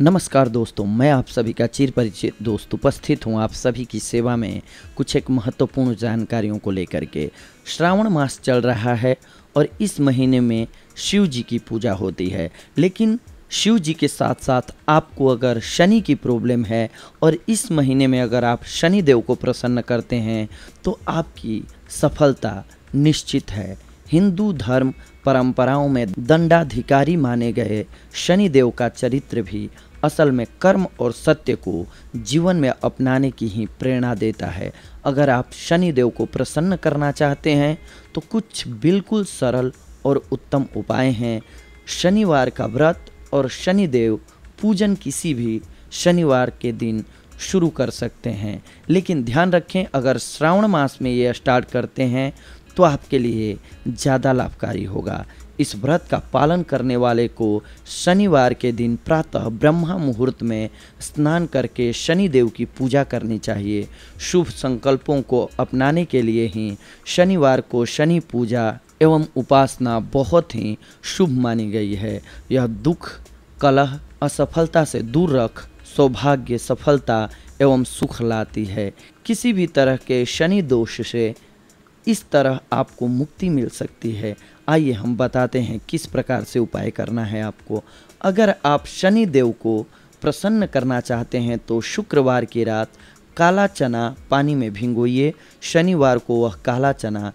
नमस्कार दोस्तों मैं आप सभी का चिर परिचित दोस्त उपस्थित हूँ आप सभी की सेवा में कुछ एक महत्वपूर्ण जानकारियों को लेकर के श्रावण मास चल रहा है और इस महीने में शिव जी की पूजा होती है लेकिन शिव जी के साथ साथ आपको अगर शनि की प्रॉब्लम है और इस महीने में अगर आप शनि देव को प्रसन्न करते हैं तो आपकी सफलता निश्चित है हिंदू धर्म परंपराओं में दंडाधिकारी माने गए शनिदेव का चरित्र भी असल में कर्म और सत्य को जीवन में अपनाने की ही प्रेरणा देता है अगर आप शनिदेव को प्रसन्न करना चाहते हैं तो कुछ बिल्कुल सरल और उत्तम उपाय हैं शनिवार का व्रत और शनिदेव पूजन किसी भी शनिवार के दिन शुरू कर सकते हैं लेकिन ध्यान रखें अगर श्रावण मास में ये स्टार्ट करते हैं तो आपके लिए ज़्यादा लाभकारी होगा इस व्रत का पालन करने वाले को शनिवार के दिन प्रातः ब्रह्मा मुहूर्त में स्नान करके शनिदेव की पूजा करनी चाहिए शुभ संकल्पों को अपनाने के लिए ही शनिवार को शनि पूजा एवं उपासना बहुत ही शुभ मानी गई है यह दुख कलह असफलता से दूर रख सौभाग्य सफलता एवं सुख लाती है किसी भी तरह के शनि दोष से इस तरह आपको मुक्ति मिल सकती है आइए हम बताते हैं किस प्रकार से उपाय करना है आपको अगर आप शनि देव को प्रसन्न करना चाहते हैं तो शुक्रवार की रात काला चना पानी में भिंगोइए शनिवार को वह काला चना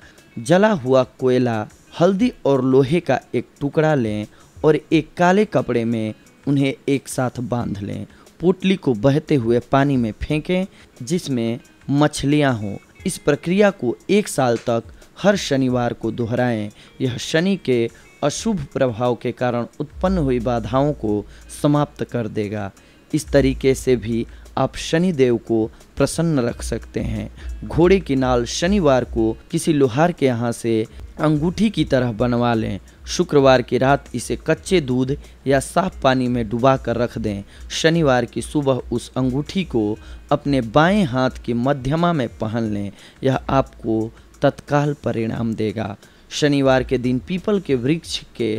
जला हुआ कोयला हल्दी और लोहे का एक टुकड़ा लें और एक काले कपड़े में उन्हें एक साथ बांध लें पोटली को बहते हुए पानी में फेंकें जिसमें मछलियाँ हों इस प्रक्रिया को एक साल तक हर शनिवार को दोहराएं यह शनि के अशुभ प्रभाव के कारण उत्पन्न हुई बाधाओं को समाप्त कर देगा इस तरीके से भी आप शनि देव को प्रसन्न रख सकते हैं घोड़े की नाल शनिवार को किसी लोहार के यहाँ से अंगूठी की तरह बनवा लें शुक्रवार की रात इसे कच्चे दूध या साफ पानी में डुबा कर रख दें शनिवार की सुबह उस अंगूठी को अपने बाएं हाथ की मध्यमा में पहन लें यह आपको तत्काल परिणाम देगा शनिवार के दिन पीपल के वृक्ष के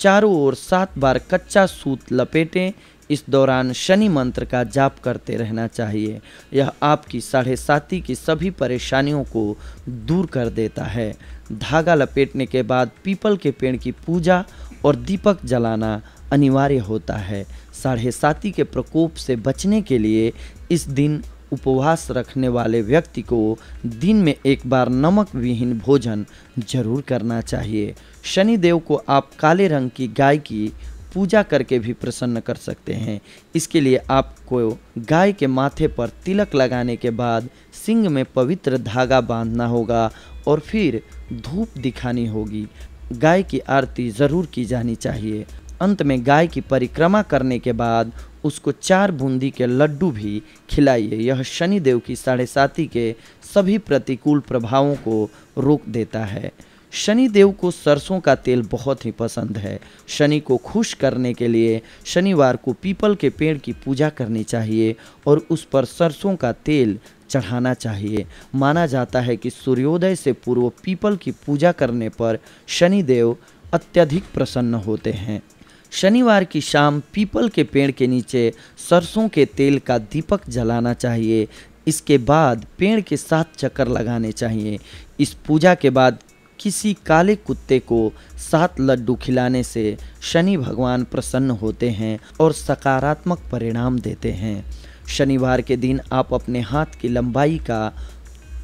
चारों ओर सात बार कच्चा सूत लपेटें इस दौरान शनि मंत्र का जाप करते रहना चाहिए यह आपकी साढ़े साती की सभी परेशानियों को दूर कर देता है धागा लपेटने के बाद पीपल के पेड़ की पूजा और दीपक जलाना अनिवार्य होता है साढ़े साती के प्रकोप से बचने के लिए इस दिन उपवास रखने वाले व्यक्ति को दिन में एक बार नमक विहीन भोजन जरूर करना चाहिए शनि देव को आप काले रंग की गाय की पूजा करके भी प्रसन्न कर सकते हैं इसके लिए आपको गाय के माथे पर तिलक लगाने के बाद सिंग में पवित्र धागा बांधना होगा और फिर धूप दिखानी होगी गाय की आरती ज़रूर की जानी चाहिए अंत में गाय की परिक्रमा करने के बाद उसको चार बूंदी के लड्डू भी खिलाइए यह शनिदेव की साढ़े साथी के सभी प्रतिकूल प्रभावों को रोक देता है शनिदेव को सरसों का तेल बहुत ही पसंद है शनि को खुश करने के लिए शनिवार को पीपल के पेड़ की पूजा करनी चाहिए और उस पर सरसों का तेल चढ़ाना चाहिए माना जाता है कि सूर्योदय से पूर्व पीपल की पूजा करने पर शनिदेव अत्यधिक प्रसन्न होते हैं शनिवार की शाम पीपल के पेड़ के नीचे सरसों के तेल का दीपक जलाना चाहिए इसके बाद पेड़ के साथ चक्कर लगाने चाहिए इस पूजा के बाद किसी काले कुत्ते को सात लड्डू खिलाने से शनि भगवान प्रसन्न होते हैं और सकारात्मक परिणाम देते हैं शनिवार के दिन आप अपने हाथ की लंबाई का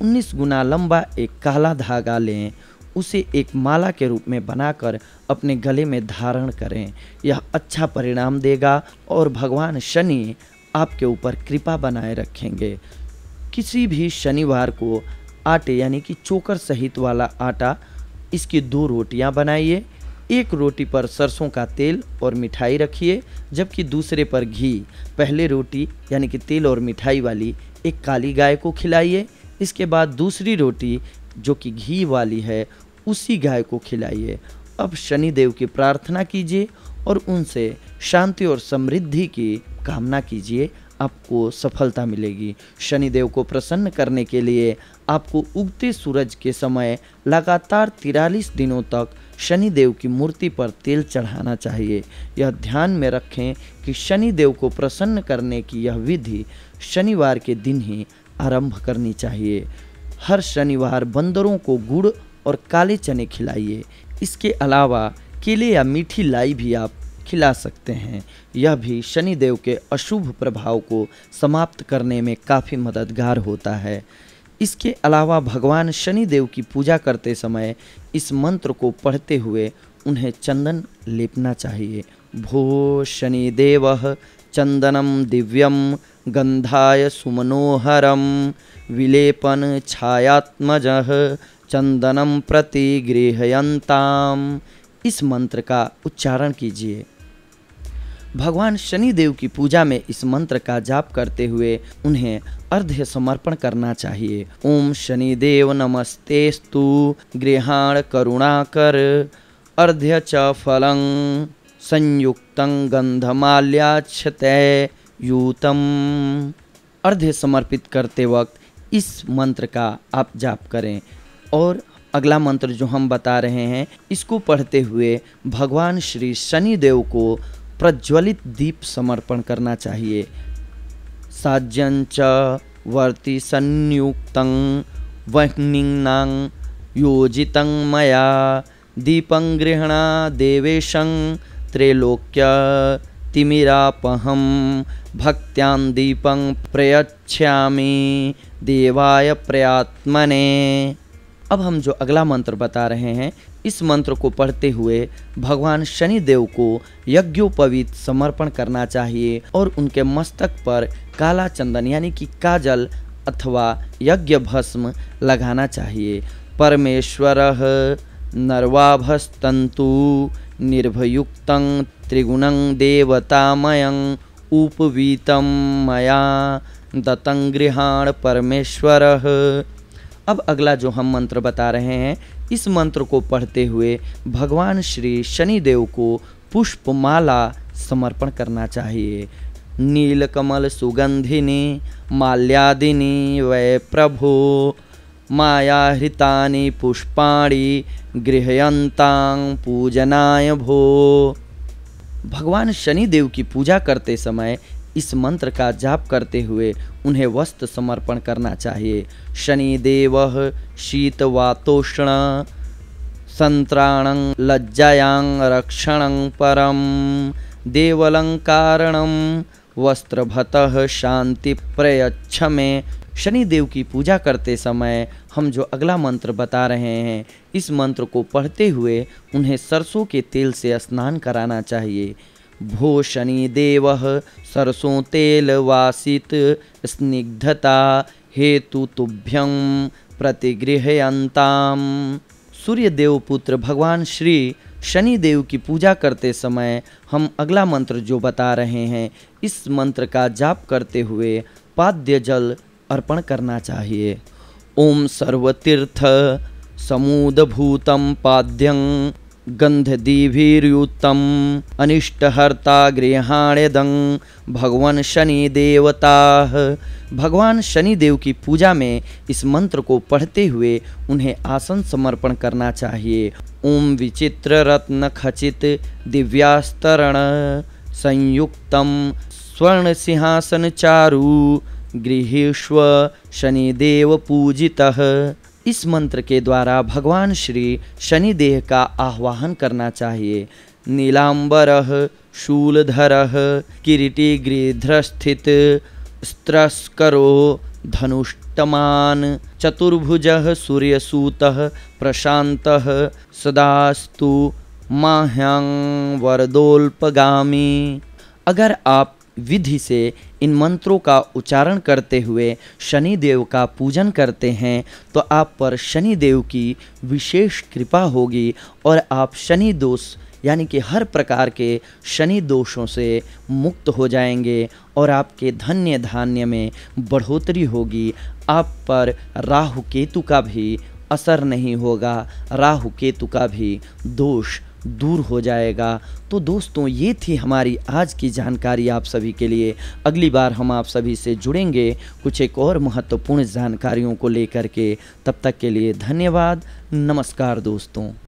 19 गुना लंबा एक काला धागा लें उसे एक माला के रूप में बनाकर अपने गले में धारण करें यह अच्छा परिणाम देगा और भगवान शनि आपके ऊपर कृपा बनाए रखेंगे किसी भी शनिवार को आटे यानी कि चोकर सहित वाला आटा इसकी दो रोटियां बनाइए एक रोटी पर सरसों का तेल और मिठाई रखिए जबकि दूसरे पर घी पहले रोटी यानी कि तेल और मिठाई वाली एक काली गाय को खिलाइए इसके बाद दूसरी रोटी जो कि घी वाली है उसी गाय को खिलाइए अब शनिदेव की प्रार्थना कीजिए और उनसे शांति और समृद्धि की कामना कीजिए आपको सफलता मिलेगी शनिदेव को प्रसन्न करने के लिए आपको उगते सूरज के समय लगातार तिरालीस दिनों तक शनिदेव की मूर्ति पर तेल चढ़ाना चाहिए यह ध्यान में रखें कि शनिदेव को प्रसन्न करने की यह विधि शनिवार के दिन ही आरंभ करनी चाहिए हर शनिवार बंदरों को गुड़ और काले चने खिलाइए इसके अलावा केले या मीठी लाई भी आप खिला सकते हैं यह भी शनिदेव के अशुभ प्रभाव को समाप्त करने में काफ़ी मददगार होता है इसके अलावा भगवान शनिदेव की पूजा करते समय इस मंत्र को पढ़ते हुए उन्हें चंदन लेपना चाहिए भो शनिदेव चंदनम दिव्यम गंधाय सुमनोहरम विलेपन छायात्मज चंदनम प्रति गृहयंताम इस मंत्र का उच्चारण कीजिए भगवान शनिदेव की पूजा में इस मंत्र का जाप करते हुए उन्हें अर्ध्य समर्पण करना चाहिए ओम शनिदेव स्तु गृहाण कर अर्ध्य च फलं संयुक्तं गंधमाल्याक्षतय यूतम अर्ध्य समर्पित करते वक्त इस मंत्र का आप जाप करें और अगला मंत्र जो हम बता रहे हैं इसको पढ़ते हुए भगवान श्री शनिदेव को प्रज्वलित दीप समर्पण करना चाहिए साजन च वर्ति संयुक्त वह्निंनां योजित मया दीपं गृहणा देवेशं त्रैलोक्य तिमिरापहं भक्त्यां दीपं प्रयच्छामि देवाय प्रयात्मने अब हम जो अगला मंत्र बता रहे हैं इस मंत्र को पढ़ते हुए भगवान शनि देव को यज्ञोपवीत समर्पण करना चाहिए और उनके मस्तक पर काला चंदन यानी कि काजल अथवा यज्ञ भस्म लगाना चाहिए परमेश्वर नर्वाभस्तंतु निर्भयुक्त त्रिगुण देवतामय उपवीतम मया दतंग गृहाण परमेश्वर अब अगला जो हम मंत्र बता रहे हैं इस मंत्र को पढ़ते हुए भगवान श्री शनिदेव को पुष्पमाला समर्पण करना चाहिए नीलकमल सुगंधिनी माल्यादिनी वै प्रभो माया हृतानी पुष्पाणी गृहयंतांग पूजनाय भो भगवान शनिदेव की पूजा करते समय इस मंत्र का जाप करते हुए उन्हें वस्त्र समर्पण करना चाहिए शनि देव वातोष्ण संत्राण लज्जायांग रक्षण परम वस्त्र भत शांति प्रयच्छ में शनिदेव की पूजा करते समय हम जो अगला मंत्र बता रहे हैं इस मंत्र को पढ़ते हुए उन्हें सरसों के तेल से स्नान कराना चाहिए भूषणी तेल वासित स्निग्धता हेतु तुभ्यं प्रतिगृहयंताम देव पुत्र भगवान श्री शनिदेव की पूजा करते समय हम अगला मंत्र जो बता रहे हैं इस मंत्र का जाप करते हुए पाद्य जल अर्पण करना चाहिए ओम सर्वतीर्थ समुदभूतम पाद्यं हर्ता अनिष्टहर्ता दंग भगवान शनि देवता भगवान शनि देव की पूजा में इस मंत्र को पढ़ते हुए उन्हें आसन समर्पण करना चाहिए ओम विचित्र रत्न खचित दिव्यास्तरण संयुक्तम स्वर्ण सिंहासन चारु गृहेश्व शनिदेव पूजितः इस मंत्र के द्वारा भगवान श्री शनिदेह का आह्वान करना चाहिए नीलांबर शूलधर किरीटी गृध्रस्थित स्त्रस्करो धनुष्टमान चतुर्भुज सूर्यसूत प्रशांत सदास्तु माह्यांग वरदोल्पगामी अगर आप विधि से इन मंत्रों का उच्चारण करते हुए शनि देव का पूजन करते हैं तो आप पर शनि देव की विशेष कृपा होगी और आप शनि दोष यानी कि हर प्रकार के शनि दोषों से मुक्त हो जाएंगे और आपके धन्य धान्य में बढ़ोतरी होगी आप पर राहु केतु का भी असर नहीं होगा राहु केतु का भी दोष दूर हो जाएगा तो दोस्तों ये थी हमारी आज की जानकारी आप सभी के लिए अगली बार हम आप सभी से जुड़ेंगे कुछ एक और महत्वपूर्ण जानकारियों को लेकर के तब तक के लिए धन्यवाद नमस्कार दोस्तों